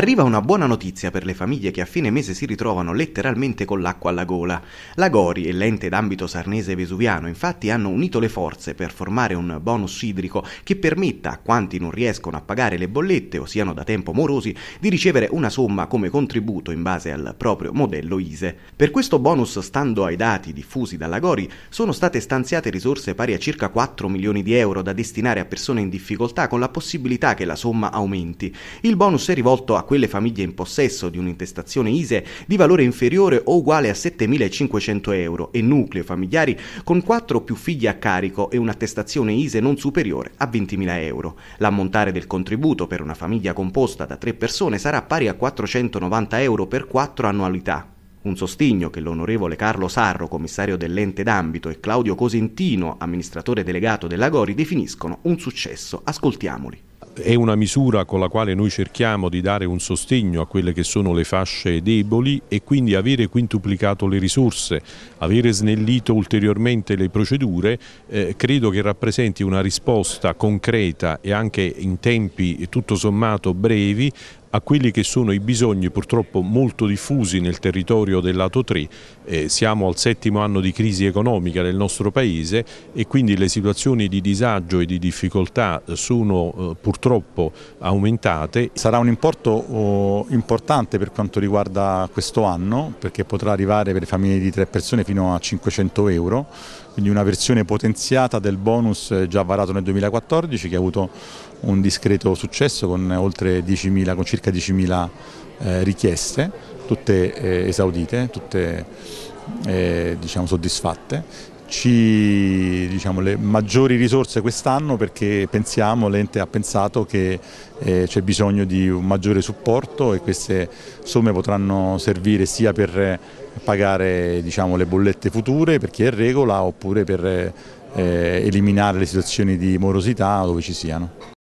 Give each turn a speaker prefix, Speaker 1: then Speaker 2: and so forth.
Speaker 1: Arriva una buona notizia per le famiglie che a fine mese si ritrovano letteralmente con l'acqua alla gola. La Gori e l'ente d'ambito sarnese vesuviano infatti hanno unito le forze per formare un bonus idrico che permetta a quanti non riescono a pagare le bollette o siano da tempo morosi di ricevere una somma come contributo in base al proprio modello ISE. Per questo bonus, stando ai dati diffusi dalla Gori, sono state stanziate risorse pari a circa 4 milioni di euro da destinare a persone in difficoltà con la possibilità che la somma aumenti. Il bonus è rivolto a quelle famiglie in possesso di un'intestazione ISE di valore inferiore o uguale a 7.500 euro e nuclei familiari con 4 o più figli a carico e un'attestazione ISE non superiore a 20.000 euro. L'ammontare del contributo per una famiglia composta da 3 persone sarà pari a 490 euro per 4 annualità. Un sostegno che l'onorevole Carlo Sarro, commissario dell'ente d'ambito, e Claudio Cosentino, amministratore delegato della Gori, definiscono un successo. Ascoltiamoli
Speaker 2: è una misura con la quale noi cerchiamo di dare un sostegno a quelle che sono le fasce deboli e quindi avere quintuplicato le risorse, avere snellito ulteriormente le procedure, eh, credo che rappresenti una risposta concreta e anche in tempi tutto sommato brevi a quelli che sono i bisogni purtroppo molto diffusi nel territorio del lato 3. Eh, siamo al settimo anno di crisi economica del nostro Paese e quindi le situazioni di disagio e di difficoltà eh, sono eh, purtroppo
Speaker 3: aumentate. Sarà un importo oh, importante per quanto riguarda questo anno perché potrà arrivare per le famiglie di tre persone fino a 500 euro, quindi una versione potenziata del bonus eh, già varato nel 2014 che ha avuto un discreto successo con oltre 10.000, con circa circa 10.000 eh, richieste, tutte eh, esaudite, tutte eh, diciamo, soddisfatte. Ci, diciamo, le maggiori risorse quest'anno perché pensiamo, l'ente ha pensato che eh, c'è bisogno di un maggiore supporto e queste somme potranno servire sia per pagare diciamo, le bollette future per chi è in regola oppure per eh,
Speaker 1: eliminare le situazioni di morosità dove ci siano.